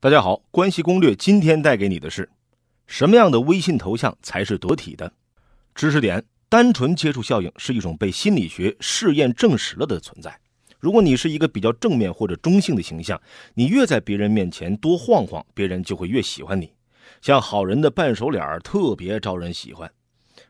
大家好，关系攻略今天带给你的是什么样的微信头像才是得体的？知识点：单纯接触效应是一种被心理学试验证实了的存在。如果你是一个比较正面或者中性的形象，你越在别人面前多晃晃，别人就会越喜欢你。像好人的半熟脸儿特别招人喜欢。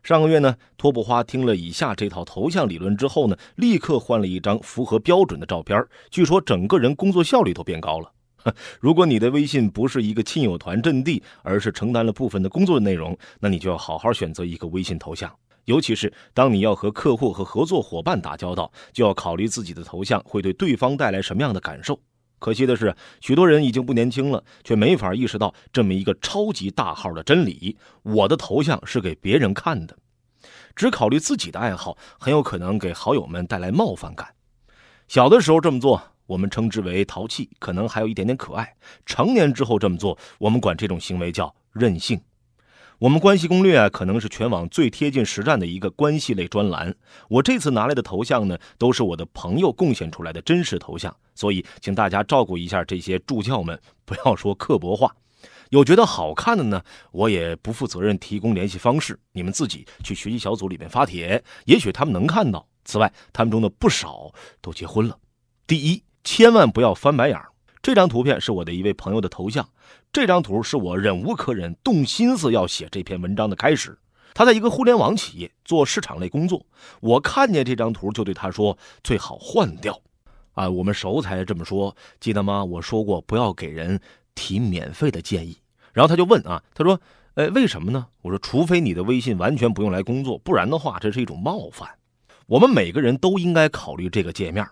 上个月呢，托布花听了以下这套头像理论之后呢，立刻换了一张符合标准的照片据说整个人工作效率都变高了。如果你的微信不是一个亲友团阵地，而是承担了部分的工作内容，那你就要好好选择一个微信头像。尤其是当你要和客户和合作伙伴打交道，就要考虑自己的头像会对对方带来什么样的感受。可惜的是，许多人已经不年轻了，却没法意识到这么一个超级大号的真理：我的头像是给别人看的，只考虑自己的爱好，很有可能给好友们带来冒犯感。小的时候这么做。我们称之为淘气，可能还有一点点可爱。成年之后这么做，我们管这种行为叫任性。我们关系攻略啊，可能是全网最贴近实战的一个关系类专栏。我这次拿来的头像呢，都是我的朋友贡献出来的真实头像，所以请大家照顾一下这些助教们，不要说刻薄话。有觉得好看的呢，我也不负责任提供联系方式，你们自己去学习小组里面发帖，也许他们能看到。此外，他们中的不少都结婚了。第一。千万不要翻白眼儿。这张图片是我的一位朋友的头像，这张图是我忍无可忍、动心思要写这篇文章的开始。他在一个互联网企业做市场类工作，我看见这张图就对他说：“最好换掉。”啊，我们熟才这么说，记得吗？我说过不要给人提免费的建议。然后他就问啊，他说：“哎，为什么呢？”我说：“除非你的微信完全不用来工作，不然的话这是一种冒犯。我们每个人都应该考虑这个界面。”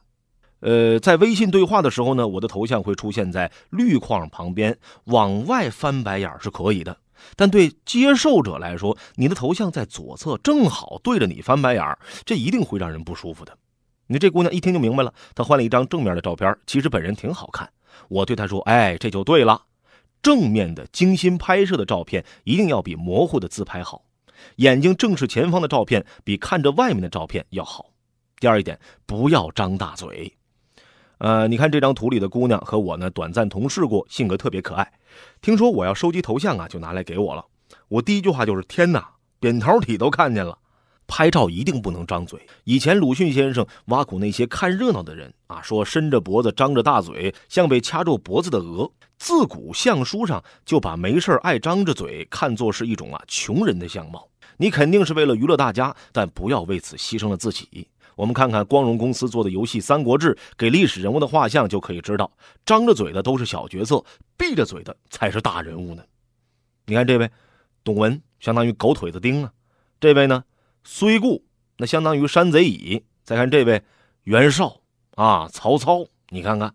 呃，在微信对话的时候呢，我的头像会出现在绿框旁边，往外翻白眼是可以的，但对接受者来说，你的头像在左侧，正好对着你翻白眼这一定会让人不舒服的。你这姑娘一听就明白了，她换了一张正面的照片，其实本人挺好看。我对她说：“哎，这就对了，正面的精心拍摄的照片一定要比模糊的自拍好，眼睛正视前方的照片比看着外面的照片要好。”第二一点，不要张大嘴。呃，你看这张图里的姑娘和我呢，短暂同事过，性格特别可爱。听说我要收集头像啊，就拿来给我了。我第一句话就是：天哪，扁桃体都看见了！拍照一定不能张嘴。以前鲁迅先生挖苦那些看热闹的人啊，说伸着脖子张着大嘴，像被掐住脖子的鹅。自古相书上就把没事爱张着嘴看作是一种啊穷人的相貌。你肯定是为了娱乐大家，但不要为此牺牲了自己。我们看看光荣公司做的游戏《三国志》，给历史人物的画像就可以知道，张着嘴的都是小角色，闭着嘴的才是大人物呢。你看这位，董文相当于狗腿子丁啊；这位呢，虽固，那相当于山贼乙。再看这位，袁绍啊，曹操，你看看。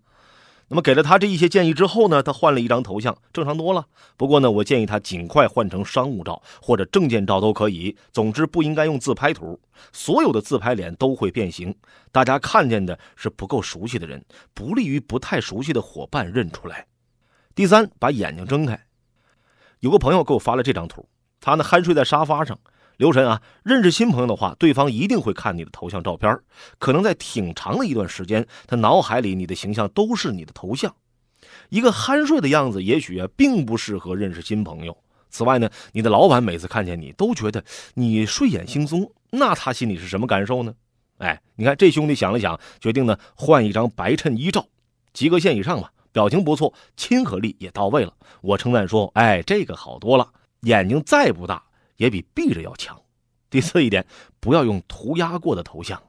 那么给了他这一些建议之后呢，他换了一张头像，正常多了。不过呢，我建议他尽快换成商务照或者证件照都可以，总之不应该用自拍图。所有的自拍脸都会变形，大家看见的是不够熟悉的人，不利于不太熟悉的伙伴认出来。第三，把眼睛睁开。有个朋友给我发了这张图，他呢酣睡在沙发上。刘晨啊，认识新朋友的话，对方一定会看你的头像照片，可能在挺长的一段时间，他脑海里你的形象都是你的头像。一个酣睡的样子，也许啊，并不适合认识新朋友。此外呢，你的老板每次看见你都觉得你睡眼惺忪，那他心里是什么感受呢？哎，你看这兄弟想了想，决定呢换一张白衬衣照，及格线以上吧，表情不错，亲和力也到位了。我称赞说，哎，这个好多了，眼睛再不大。也比闭着要强。第四一点，不要用涂鸦过的头像。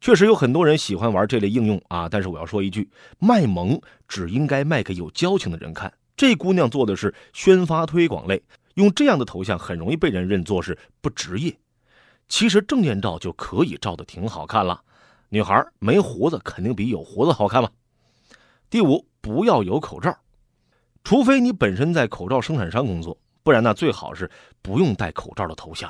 确实有很多人喜欢玩这类应用啊，但是我要说一句，卖萌只应该卖给有交情的人看。这姑娘做的是宣发推广类，用这样的头像很容易被人认作是不职业。其实证件照就可以照的挺好看了，女孩没胡子肯定比有胡子好看嘛。第五，不要有口罩，除非你本身在口罩生产商工作。不然呢，最好是不用戴口罩的头像。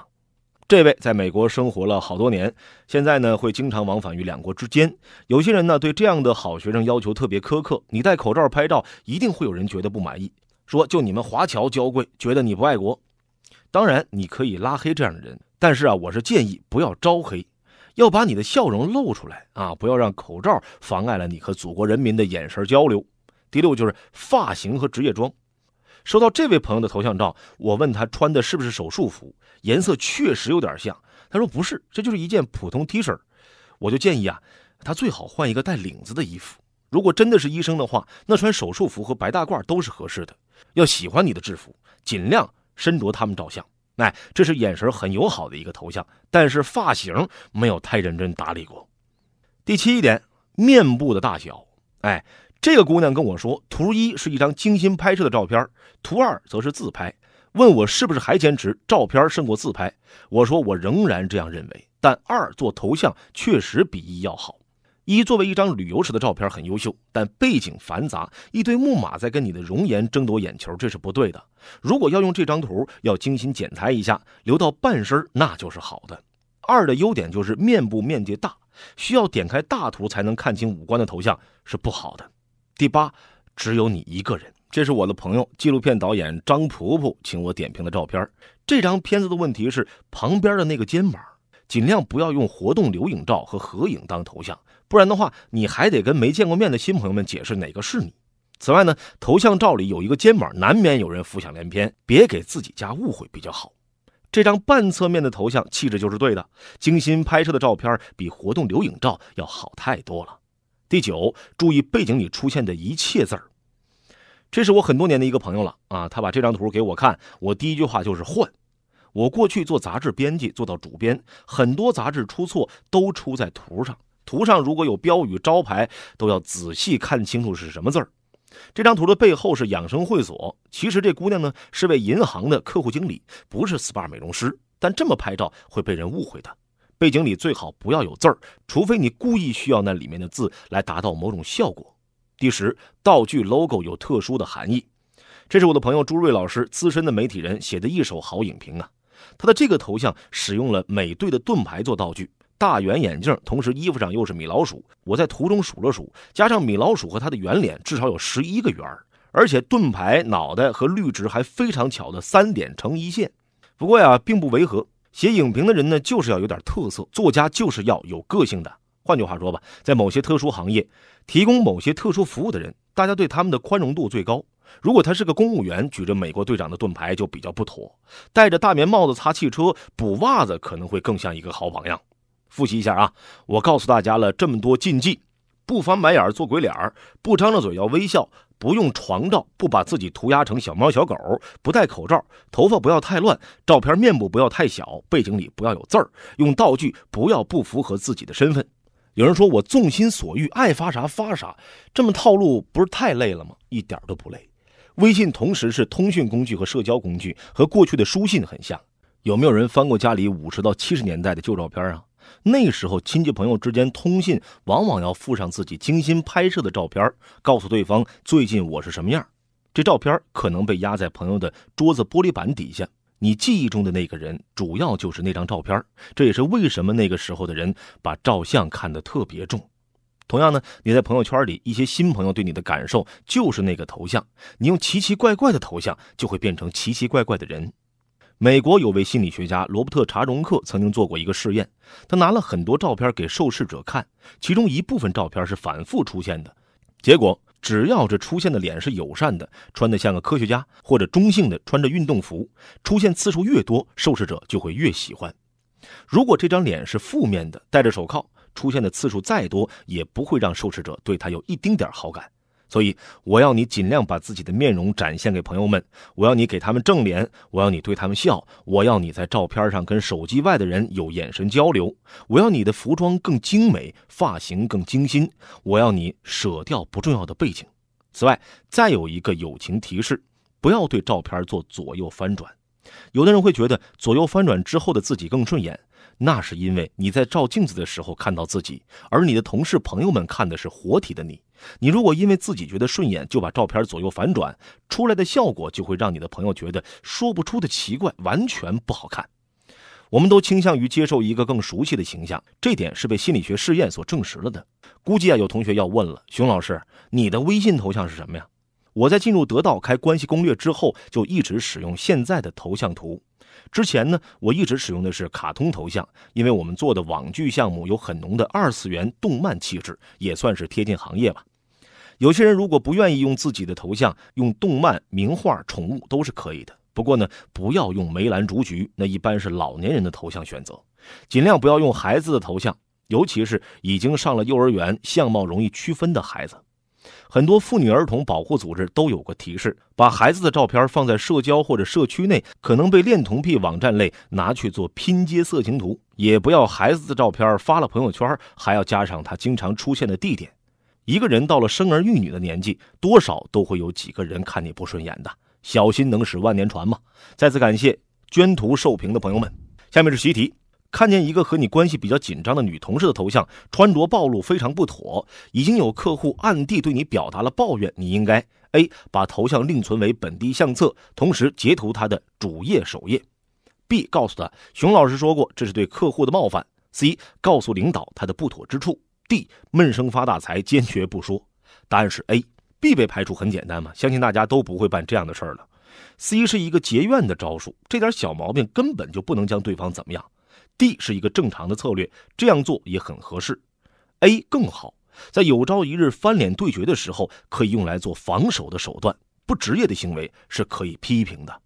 这位在美国生活了好多年，现在呢会经常往返于两国之间。有些人呢对这样的好学生要求特别苛刻，你戴口罩拍照，一定会有人觉得不满意，说就你们华侨娇贵，觉得你不爱国。当然你可以拉黑这样的人，但是啊，我是建议不要招黑，要把你的笑容露出来啊，不要让口罩妨碍了你和祖国人民的眼神交流。第六就是发型和职业装。收到这位朋友的头像照，我问他穿的是不是手术服，颜色确实有点像。他说不是，这就是一件普通 T 恤。我就建议啊，他最好换一个带领子的衣服。如果真的是医生的话，那穿手术服和白大褂都是合适的。要喜欢你的制服，尽量身着他们照相。哎，这是眼神很友好的一个头像，但是发型没有太认真打理过。第七点，面部的大小，哎。这个姑娘跟我说，图一是一张精心拍摄的照片，图二则是自拍，问我是不是还坚持照片胜过自拍。我说我仍然这样认为，但二做头像确实比一要好。一作为一张旅游时的照片很优秀，但背景繁杂，一堆木马在跟你的容颜争夺眼球，这是不对的。如果要用这张图，要精心剪裁一下，留到半身那就是好的。二的优点就是面部面积大，需要点开大图才能看清五官的头像是不好的。第八，只有你一个人。这是我的朋友，纪录片导演张婆婆请我点评的照片。这张片子的问题是旁边的那个肩膀。尽量不要用活动留影照和合影当头像，不然的话，你还得跟没见过面的新朋友们解释哪个是你。此外呢，头像照里有一个肩膀，难免有人浮想联翩，别给自己加误会比较好。这张半侧面的头像气质就是对的，精心拍摄的照片比活动留影照要好太多了。第九，注意背景里出现的一切字儿。这是我很多年的一个朋友了啊，他把这张图给我看，我第一句话就是“换”。我过去做杂志编辑，做到主编，很多杂志出错都出在图上。图上如果有标语、招牌，都要仔细看清楚是什么字儿。这张图的背后是养生会所，其实这姑娘呢是位银行的客户经理，不是 SPA 美容师，但这么拍照会被人误会的。背景里最好不要有字儿，除非你故意需要那里面的字来达到某种效果。第十，道具 logo 有特殊的含义。这是我的朋友朱瑞老师，资深的媒体人写的一手好影评啊。他的这个头像使用了美队的盾牌做道具，大圆眼镜，同时衣服上又是米老鼠。我在图中数了数，加上米老鼠和他的圆脸，至少有十一个圆儿。而且盾牌、脑袋和绿植还非常巧的三点成一线，不过呀，并不违和。写影评的人呢，就是要有点特色；作家就是要有个性的。换句话说吧，在某些特殊行业提供某些特殊服务的人，大家对他们的宽容度最高。如果他是个公务员，举着美国队长的盾牌就比较不妥；戴着大棉帽子擦汽车、补袜子，可能会更像一个好榜样。复习一下啊，我告诉大家了这么多禁忌：不翻白眼、做鬼脸、不张着嘴要微笑。不用床罩，不把自己涂鸦成小猫小狗，不戴口罩，头发不要太乱，照片面部不要太小，背景里不要有字儿，用道具不要不符合自己的身份。有人说我纵心所欲，爱发啥发啥，这么套路不是太累了吗？一点都不累。微信同时是通讯工具和社交工具，和过去的书信很像。有没有人翻过家里五十到七十年代的旧照片啊？那时候，亲戚朋友之间通信往往要附上自己精心拍摄的照片，告诉对方最近我是什么样。这照片可能被压在朋友的桌子玻璃板底下。你记忆中的那个人，主要就是那张照片。这也是为什么那个时候的人把照相看得特别重。同样呢，你在朋友圈里一些新朋友对你的感受，就是那个头像。你用奇奇怪怪的头像，就会变成奇奇怪怪的人。美国有位心理学家罗伯特查荣克曾经做过一个试验，他拿了很多照片给受试者看，其中一部分照片是反复出现的。结果，只要这出现的脸是友善的，穿的像个科学家或者中性的，穿着运动服，出现次数越多，受试者就会越喜欢。如果这张脸是负面的，戴着手铐，出现的次数再多，也不会让受试者对他有一丁点好感。所以，我要你尽量把自己的面容展现给朋友们。我要你给他们正脸，我要你对他们笑，我要你在照片上跟手机外的人有眼神交流。我要你的服装更精美，发型更精心。我要你舍掉不重要的背景。此外，再有一个友情提示：不要对照片做左右翻转。有的人会觉得左右翻转之后的自己更顺眼。那是因为你在照镜子的时候看到自己，而你的同事朋友们看的是活体的你。你如果因为自己觉得顺眼就把照片左右反转出来的效果，就会让你的朋友觉得说不出的奇怪，完全不好看。我们都倾向于接受一个更熟悉的形象，这点是被心理学试验所证实了的。估计啊，有同学要问了，熊老师，你的微信头像是什么呀？我在进入得道开关系攻略之后，就一直使用现在的头像图。之前呢，我一直使用的是卡通头像，因为我们做的网剧项目有很浓的二次元动漫气质，也算是贴近行业吧。有些人如果不愿意用自己的头像，用动漫、名画、宠物都是可以的。不过呢，不要用梅兰竹菊，那一般是老年人的头像选择。尽量不要用孩子的头像，尤其是已经上了幼儿园、相貌容易区分的孩子。很多妇女儿童保护组织都有过提示：把孩子的照片放在社交或者社区内，可能被恋童癖网站类拿去做拼接色情图；也不要孩子的照片发了朋友圈，还要加上他经常出现的地点。一个人到了生儿育女的年纪，多少都会有几个人看你不顺眼的，小心能使万年船嘛。再次感谢捐图受评的朋友们。下面是习题。看见一个和你关系比较紧张的女同事的头像，穿着暴露，非常不妥。已经有客户暗地对你表达了抱怨，你应该：A. 把头像另存为本地相册，同时截图她的主页首页；B. 告诉他熊老师说过这是对客户的冒犯；C. 告诉领导他的不妥之处；D. 闷声发大财，坚决不说。答案是 A、B 被排除，很简单嘛，相信大家都不会办这样的事儿了。C 是一个结怨的招数，这点小毛病根本就不能将对方怎么样。D 是一个正常的策略，这样做也很合适。A 更好，在有朝一日翻脸对决的时候，可以用来做防守的手段。不职业的行为是可以批评的。